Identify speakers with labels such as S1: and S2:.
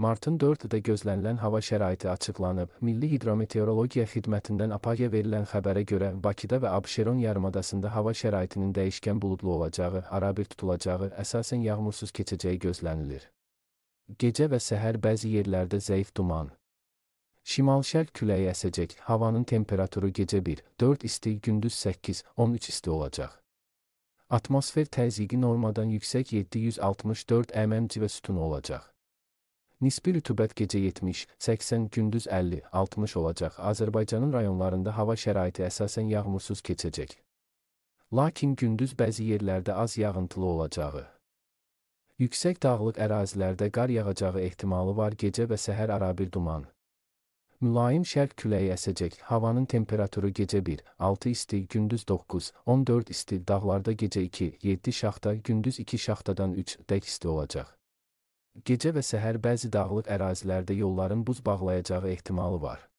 S1: Martın 4-də gözlənilən hava şəraiti açıqlanıb. Milli Hidrometeorologiya Xidmətindən APAGə verilən xəbərə görə Bakıda və Abşeron yarımadasında hava şəraitinin dəyişkən buludlu olacağı, arabir tutulacağı, əsasən yağmursuz keçəcəyi gözlənilir. Gecə və səhər bəzi yerlərdə zəif duman, Şimal-şərq küləyi əsəcək. Havanın temperaturu gecə 1-4 isti, gündüz 8-13 isti olacaq. Atmosfer təzyiqi normadan yüksək 764 mmc və sütun olacaq. Nisbi rütubət gecə 70, 80, gündüz 50, 60 olacaq. Azərbaycanın rayonlarında hava şəraiti əsasən yağmursuz keçəcək. Lakin gündüz bəzi yerlərdə az yağıntılı olacağı. Yüksək dağlıq ərazilərdə qar yağacağı ehtimalı var gecə və səhər arabir duman. Mülayim şərq küləyi əsəcək, havanın temperaturu gecə 1, 6 isti, gündüz 9, 14 isti, dağlarda gecə 2, 7 şaxta, gündüz 2 şaxtadan 3 dək isti olacaq. Gecə və səhər bəzi dağlıq ərazilərdə yolların buz bağlayacağı ehtimalı var.